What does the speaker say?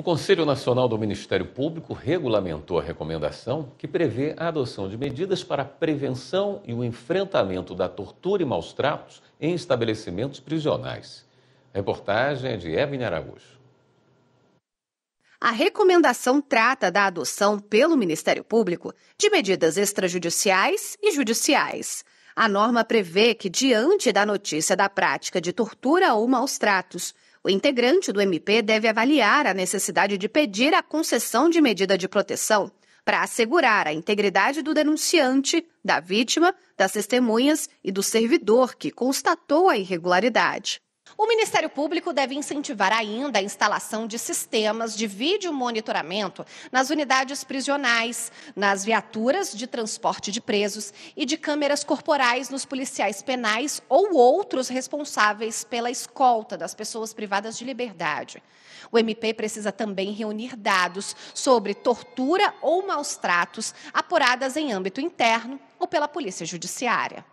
O Conselho Nacional do Ministério Público regulamentou a recomendação que prevê a adoção de medidas para a prevenção e o enfrentamento da tortura e maus tratos em estabelecimentos prisionais. A reportagem é de Evelyn Araújo. A recomendação trata da adoção pelo Ministério Público de medidas extrajudiciais e judiciais. A norma prevê que, diante da notícia da prática de tortura ou maus tratos, o integrante do MP deve avaliar a necessidade de pedir a concessão de medida de proteção para assegurar a integridade do denunciante, da vítima, das testemunhas e do servidor que constatou a irregularidade. O Ministério Público deve incentivar ainda a instalação de sistemas de vídeo monitoramento nas unidades prisionais, nas viaturas de transporte de presos e de câmeras corporais nos policiais penais ou outros responsáveis pela escolta das pessoas privadas de liberdade. O MP precisa também reunir dados sobre tortura ou maus tratos apuradas em âmbito interno ou pela Polícia Judiciária.